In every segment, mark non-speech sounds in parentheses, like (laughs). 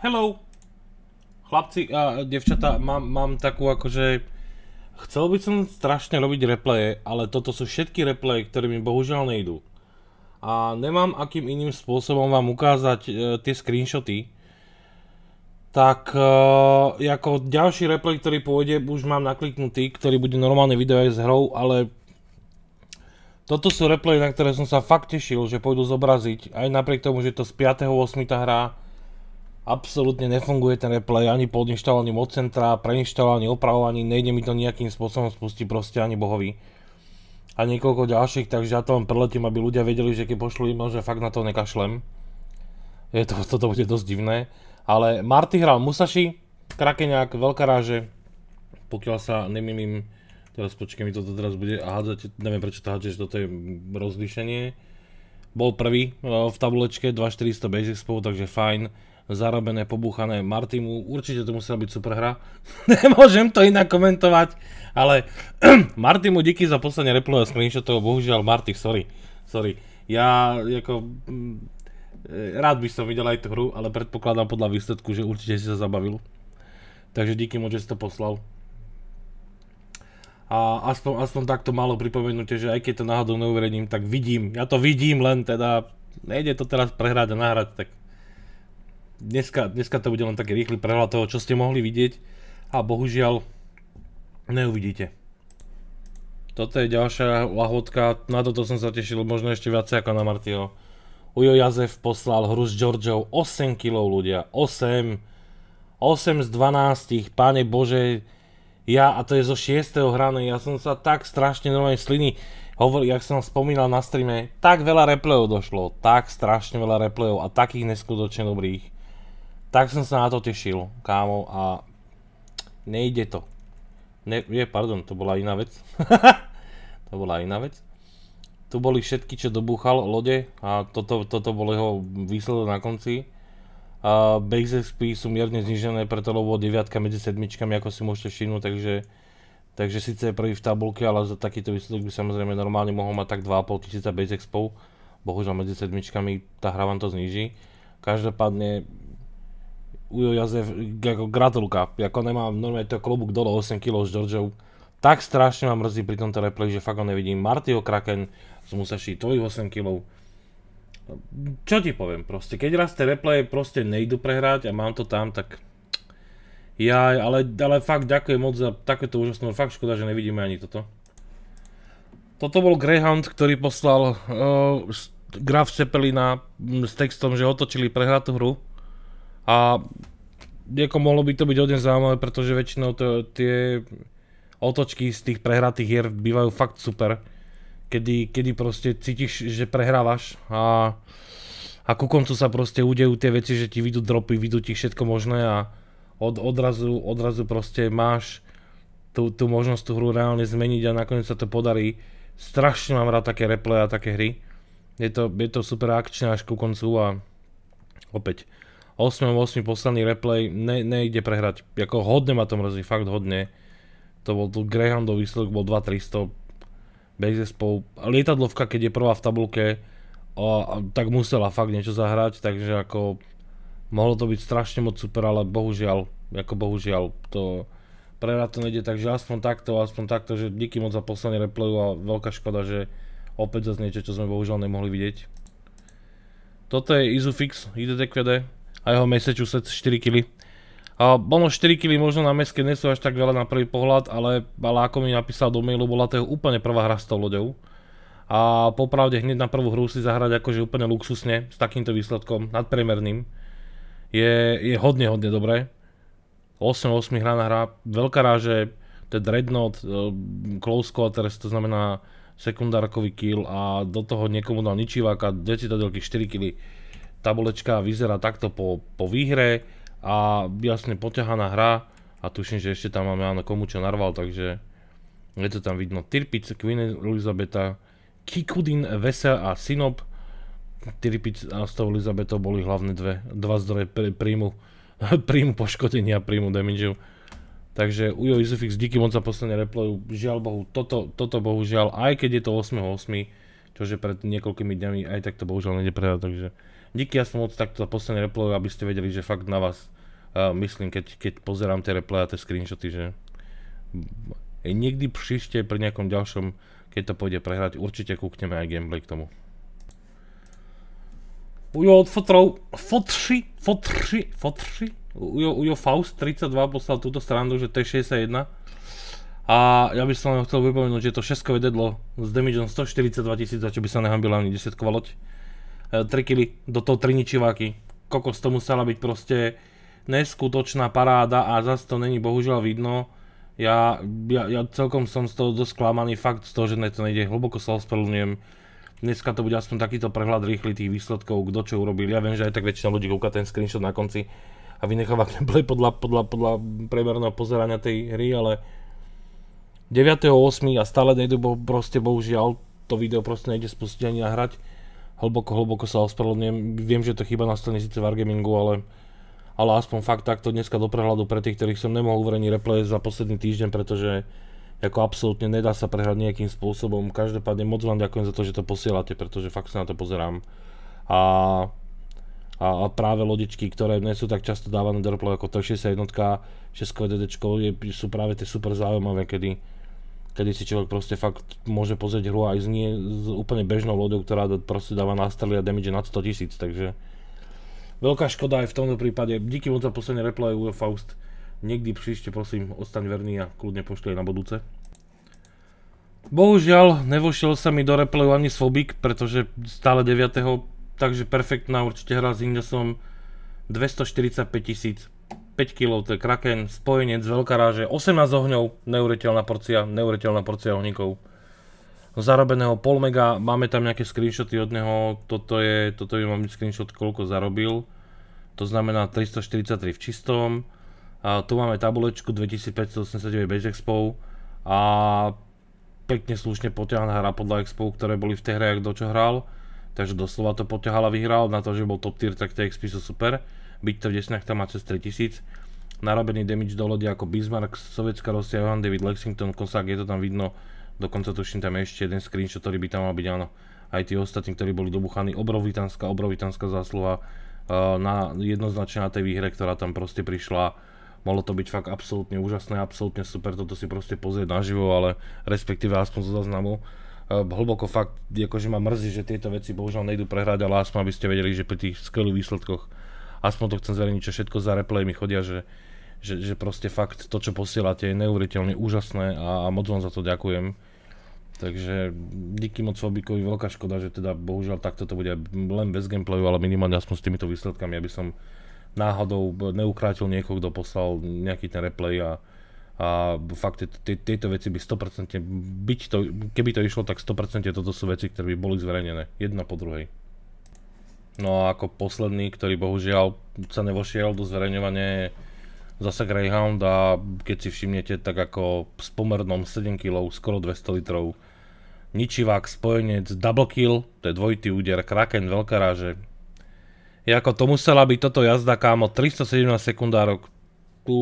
hello. Chlapci a devčata, mám, mám takú akože... Chcel by som strašne robiť replaye, ale toto sú všetky replaye, ktoré mi bohužiaľ nejdú. A nemám akým iným spôsobom vám ukázať e, tie screenshoty. Tak e, ako ďalší replay, ktorý pôjde, už mám nakliknutý, ktorý bude normálne video aj s hrou, ale toto sú replay, na ktoré som sa fakt tešil, že pôjdu zobraziť, aj napriek tomu, že to z 5.8. hra absolútne nefunguje ten replay ani po odinštalovaní od centra, preinštalovaní, opravovaní, nejde mi to nejakým spôsobom spustiť proste ani bohovi. A niekoľko ďalších, takže ja to len preletím, aby ľudia vedeli, že keď pošlu e-mail, že fakt na to nekašlem. Je to, (laughs) toto bude dosť divné. Ale Marty hral Musashi, Krakeňák, veľká ráže, pokiaľ sa nemýlim, teraz počkaj mi toto teraz bude hádzať, neviem prečo to že toto je rozlíšenie. Bol prvý e, v tabulečke, 2400 basic spolu, takže fajn zarobené, pobúchané Martimu. Určite to musela byť super hra. (laughs) Nemôžem to inak komentovať, ale (clears throat) Martimu díky za posledne replové screenshotov. Bohužiaľ, Marty, sorry. Sorry. Ja ako... Mm, rád by som videl aj tú hru, ale predpokladám podľa výsledku, že určite si sa zabavil. Takže díky mu, že si to poslal. A aspoň, aspoň takto malo pripomenúte, že aj keď to náhodou neuverením, tak vidím. Ja to vidím, len teda nejde to teraz prehrať a nahrať, tak dneska, dneska to bude len taký rýchly prehľad toho, čo ste mohli vidieť a bohužiaľ neuvidíte. Toto je ďalšia lahodka. na toto som sa tešil možno ešte viacej ako na Martyho. Ujo Jazef poslal hru s Georgiou 8 kg ľudia, 8. 8 z 12, páne Bože, ja, a to je zo 6. hrany, ja som sa tak strašne normálne sliny hovoril, jak som spomínal na streame, tak veľa replayov došlo, tak strašne veľa replejov a takých neskutočne dobrých. Tak som sa na to tešil, kámo, a nejde to. Ne, je, pardon, to bola iná vec. (laughs) to bola iná vec. Tu boli všetky, čo dobúchal lode a toto, toto bol jeho výsledok na konci. A base XP sú mierne znižené, preto lebo 9 medzi sedmičkami, ako si môžete všimnúť, takže takže síce je prvý v tabulke, ale za takýto výsledok by samozrejme normálne mohol mať tak 2,5 tisíca base expov. Bohužiaľ medzi sedmičkami tá hra vám to zniží. Každopádne Ujo Jozef ako gratulka, ako nemám normálne to klobúk dole 8 kg s Georgeou. Tak strašne ma mrzí pri tomto replay, že fakt ho nevidím. Marty Kraken z Musashi, tvojich 8 kg. Čo ti poviem proste, keď raz tie replaye proste nejdu prehrať a mám to tam, tak... Jaj, ale, ale fakt ďakujem moc za takéto úžasné, no fakt škoda, že nevidíme ani toto. Toto bol Greyhound, ktorý poslal uh, graf Cepelina mm, s textom, že otočili prehratú hru. A ako mohlo by to byť hodne zaujímavé, pretože väčšinou to, tie otočky z tých prehratých hier bývajú fakt super. Kedy, kedy proste cítiš, že prehrávaš a, a ku koncu sa proste udejú tie veci, že ti vidú dropy, vidú ti všetko možné a od, odrazu, odrazu proste máš tú, tú možnosť tú hru reálne zmeniť a nakoniec sa to podarí. Strašne mám rád také replay a také hry. Je to, je to super akčné až ku koncu a opäť 8-8 posledný replay, ne, nejde prehrať. Jako hodne ma to mrzí, fakt hodne. To bol tu Greyhoundov výsledok, bol 2-300. Bez zespov. Lietadlovka, keď je prvá v tabulke, a, a, tak musela fakt niečo zahrať, takže ako... Mohlo to byť strašne moc super, ale bohužiaľ, ako bohužiaľ, to prehrať to nejde, takže aspoň takto, aspoň takto, že díky moc za posledný replay a veľká škoda, že opäť zase niečo, čo sme bohužiaľ nemohli vidieť. Toto je Izufix, IDTQD, a jeho Massachusetts 4 kg. A bolo 4 kg možno na meske nie sú až tak veľa na prvý pohľad, ale ako mi napísal do mailu, bola to jeho úplne prvá hra s tou loďou. A popravde hneď na prvú hru si zahrať akože úplne luxusne, s takýmto výsledkom, nadpriemerným, je, je hodne, hodne dobré. 8-8 na hra, veľká ráže, to je Dreadnought, e, Close Quarters, to znamená sekundárkový kill a do toho niekomu dal ničiváka, dve citadelky, 4 kg tabulečka vyzerá takto po, po výhre a jasne poťahaná hra a tuším, že ešte tam máme áno komu čo Narval, takže je to tam vidno. Tirpic, Queen Elizabeta, Kikudin, Vesel a Sinop. Tirpic a s tou Elizabetou boli hlavne dve, dva zdroje pr príjmu, (laughs) príjmu poškodenia, príjmu damage. Takže Ujo Isofix, díky moc za posledné replayu. Žiaľ Bohu, toto, toto bohužiaľ, aj keď je to 8.8., čože pred niekoľkými dňami aj tak to bohužiaľ nejde predať, takže Díky, ja som moc takto posledný replay, aby ste vedeli, že fakt na vás uh, myslím, keď, keď pozerám tie replay a tie screenshoty, že niekdy príšte pri nejakom ďalšom, keď to pôjde prehrať, určite kúkneme aj gameplay k tomu. Ujo od fotrov, fotři, fotři, fotři, Ujo, Ujo Faust 32 poslal túto stranu, že t 61. A ja by som len chcel vypomenúť, že to 6 vededlo s damageom 142 tisíc, za čo by sa nehambila ani 10 loď. Eh, kg do toho triničiváky. Kokos to musela byť proste neskutočná paráda a zase to není bohužiaľ vidno. Ja, ja, ja celkom som z toho dosť klamaný, fakt z toho, že ne to nejde, hlboko sa ospravedlňujem. Dneska to bude aspoň takýto prehľad rýchly tých výsledkov, kto čo urobil. Ja viem, že aj tak väčšina ľudí kúka ten screenshot na konci a vynecháva gameplay (laughs) podľa, podľa, podľa priemerného pozerania tej hry, ale 9.8. a stále nejdu, bo proste bohužiaľ to video proste nejde spustiť ani nahrať hlboko, hlboko sa ospravedlňujem. Viem, že to chyba na strane síce Wargamingu, ale, ale aspoň fakt takto dneska do prehľadu pre tých, ktorých som nemohol uverejný replay za posledný týždeň, pretože ako absolútne nedá sa prehrať nejakým spôsobom. Každopádne moc vám ďakujem za to, že to posielate, pretože fakt sa na to pozerám. A, a práve lodičky, ktoré nie sú tak často dávané do replay ako T61, 6 DD, sú práve tie super zaujímavé, kedy kedy si človek proste fakt môže pozrieť hru aj z nie s úplne bežnou lodou, ktorá proste dáva nastrely a damage na 100 tisíc, takže veľká škoda aj v tomto prípade. Díky moc za posledný replay Ujo Faust. Niekdy príšte prosím, ostaň verný a kľudne pošli aj na budúce. Bohužiaľ, nevošiel sa mi do replayu ani Svobik, pretože stále 9. Takže perfektná určite hra s Indesom. 245 tisíc 5 kg, to je kraken, spojenec, ráže, 18 ohňov, neuriteľná porcia, neuriteľná porcia ohníkov. No, zarobeného pol mega, máme tam nejaké screenshoty od neho, toto je, toto by mám screenshot, koľko zarobil. To znamená 343 v čistom. A tu máme tabulečku 2589 bez expov. A pekne slušne potiahná hra podľa expov, ktoré boli v tej hre, ak do čo hral. Takže doslova to potiahal a vyhral, na to, že bol top tier, tak tie expy sú super byť to v desinách tam má cez 3000. Narobený damage do lodi ako Bismarck, Sovietská Rosia, Johan David Lexington, Kosák, je to tam vidno. Dokonca tuším tam ešte jeden screenshot, ktorý by tam mal byť, áno. Aj tí ostatní, ktorí boli dobuchaní, obrovitánska, obrovitánska zásluha eh, na, jednoznačne na tej výhre, ktorá tam proste prišla. Molo to byť fakt absolútne úžasné, absolútne super toto si proste pozrieť naživo, ale respektíve aspoň zo zaznamu. Eh, hlboko fakt, akože ma mrzí, že tieto veci bohužiaľ nejdu prehrať, ale aspoň aby ste vedeli, že pri tých skvelých výsledkoch aspoň to chcem zverejniť, že všetko za replay mi chodia, že, že, že proste fakt to, čo posielate, je neuveriteľne úžasné a, a moc vám za to ďakujem. Takže díky moc Fobikovi, veľká škoda, že teda bohužiaľ takto to bude len bez gameplayu, ale minimálne aspoň s týmito výsledkami, aby som náhodou neukrátil niekoho, kto poslal nejaký ten replay a, a fakt tieto veci by 100%, byť to, keby to išlo, tak 100% toto sú veci, ktoré by boli zverejnené, jedna po druhej. No a ako posledný, ktorý bohužiaľ sa nevošiel do zverejňovania je zase Greyhound a keď si všimnete, tak ako s pomernom 7 kg, skoro 200 litrov. Ničivák, spojenec, double kill, to je dvojitý úder, kraken, veľkaráže. Je ako to musela byť toto jazda, kámo, 317 sekundárok. Tu,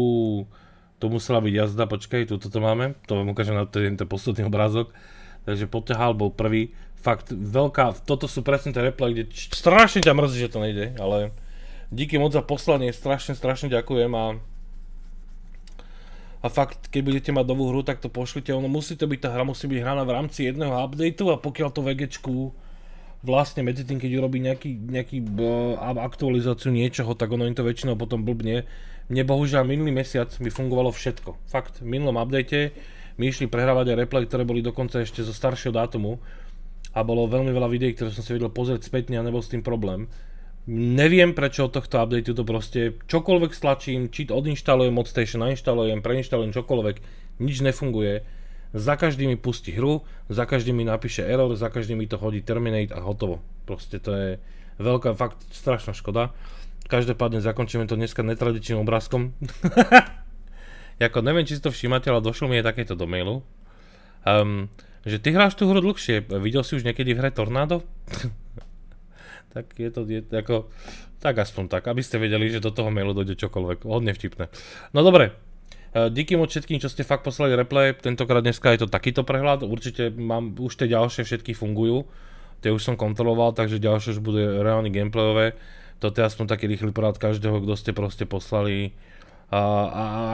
to musela byť jazda, počkaj, tu toto máme, to vám ukážem na tento posledný obrázok. Takže poťahal, bol prvý, fakt veľká, toto sú presne tie replay, kde strašne ťa mrzí, že to nejde, ale díky moc za poslanie, strašne, strašne ďakujem a a fakt, keď budete mať novú hru, tak to pošlite. Ono musí to byť, tá hra musí byť hraná v rámci jedného updateu a pokiaľ to VGčku vlastne medzi tým, keď urobí nejaký, nejaký uh, aktualizáciu niečoho, tak ono im to väčšinou potom blbne. Mne bohužiaľ minulý mesiac mi fungovalo všetko. Fakt, v minulom update my išli prehrávať aj replay, ktoré boli dokonca ešte zo staršieho dátumu a bolo veľmi veľa videí, ktoré som si vedel pozrieť spätne a nebol s tým problém. Neviem, prečo od tohto updateu to proste čokoľvek stlačím, či odinštalujem od station, nainštalujem, preinštalujem čokoľvek, nič nefunguje. Za každý mi pustí hru, za každý mi napíše error, za každý mi to hodí terminate a hotovo. Proste to je veľká, fakt strašná škoda. Každopádne zakončíme to dneska netradičným obrázkom. (laughs) jako neviem, či si to všímate, ale došlo mi aj takéto do mailu. Um, že ty hráš tú hru dlhšie, videl si už niekedy v hre Tornado? (laughs) tak je to, je, ako, tak aspoň tak, aby ste vedeli, že do toho mailu dojde čokoľvek, hodne vtipné. No dobre, e, Díky moc všetkým, čo ste fakt poslali replay, tentokrát dneska je to takýto prehľad, určite mám, už tie ďalšie všetky fungujú, tie už som kontroloval, takže ďalšie už bude reálne gameplayové, toto je aspoň taký rýchly porad každého, kto ste proste poslali, a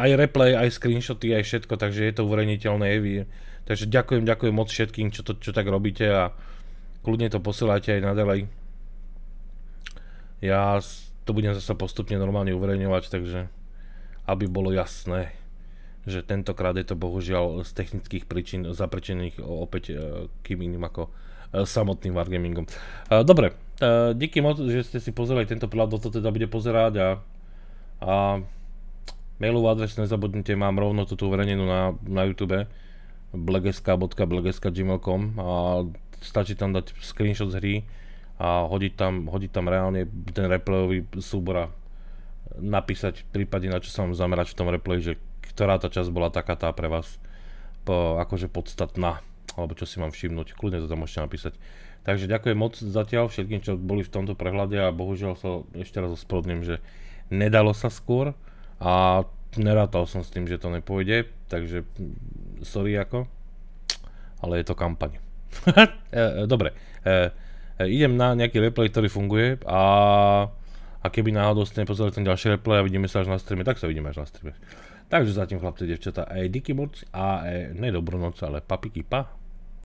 aj replay, aj screenshoty, aj všetko, takže je to uverejniteľné. Takže ďakujem, ďakujem moc všetkým, čo, to, čo tak robíte a kľudne to posielajte aj naďalej. Ja to budem zase postupne normálne uverejňovať, takže aby bolo jasné, že tentokrát je to bohužiaľ z technických príčin zapričených opäť e, kým iným ako e, samotným Wargamingom. E, dobre, díky moc, že ste si pozerali tento príklad, do to teda bude pozerať a, a Mailovú adresu nezabudnite, mám rovno tu uverejnenú na, na YouTube blegeska.blegeska.gmail.com a stačí tam dať screenshot z hry a hodiť tam, hodiť tam reálne ten replayový súbor a napísať prípadne na čo sa vám zamerať v tom replay, že ktorá tá časť bola taká tá pre vás po, akože podstatná alebo čo si mám všimnúť, kľudne to tam môžete napísať. Takže ďakujem moc zatiaľ všetkým, čo boli v tomto prehľade a bohužiaľ sa ešte raz ospravedlňujem, že nedalo sa skôr. A nerátal som s tým, že to nepôjde, takže mm, sorry ako, ale je to kampaň. (laughs) E, e, dobre, e, idem na nejaký replay, ktorý funguje a, a keby náhodou ste nepozerali ten ďalší replay a vidíme sa až na streame, tak sa vidíme až na streame. Takže zatím chlapci, devčata, aj diky moc a aj, ne dobrú noc, ale papiky pa.